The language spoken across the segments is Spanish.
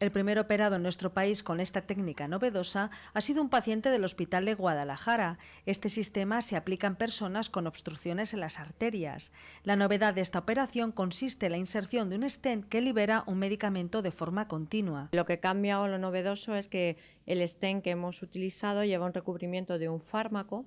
El primer operado en nuestro país con esta técnica novedosa ha sido un paciente del Hospital de Guadalajara. Este sistema se aplica en personas con obstrucciones en las arterias. La novedad de esta operación consiste en la inserción de un stent que libera un medicamento de forma continua. Lo que cambia o lo novedoso es que el stent que hemos utilizado lleva un recubrimiento de un fármaco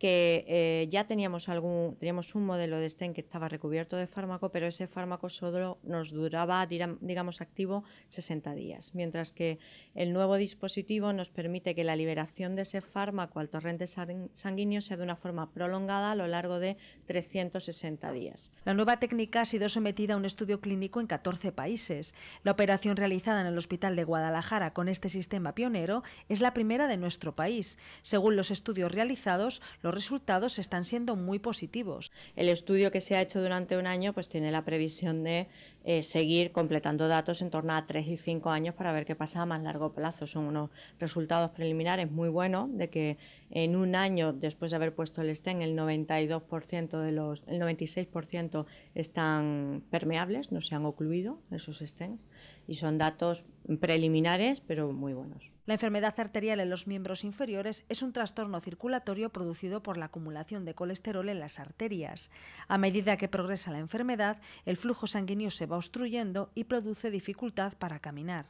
que eh, ya teníamos, algún, teníamos un modelo de stent que estaba recubierto de fármaco, pero ese fármaco solo nos duraba, digamos, activo 60 días, mientras que el nuevo dispositivo nos permite que la liberación de ese fármaco al torrente sanguíneo sea de una forma prolongada a lo largo de 360 días. La nueva técnica ha sido sometida a un estudio clínico en 14 países. La operación realizada en el Hospital de Guadalajara con este sistema pionero es la primera de nuestro país. Según los estudios realizados, los resultados están siendo muy positivos. El estudio que se ha hecho durante un año pues tiene la previsión de eh, seguir completando datos en torno a tres y cinco años para ver qué pasa a más largo plazo. Son unos resultados preliminares muy buenos de que en un año después de haber puesto el STEM el 92% de los el 96% están permeables, no se han ocluido esos STEM y son datos preliminares pero muy buenos. La enfermedad arterial en los miembros inferiores es un trastorno circulatorio producido por la acumulación de colesterol en las arterias. A medida que progresa la enfermedad, el flujo sanguíneo se va obstruyendo y produce dificultad para caminar.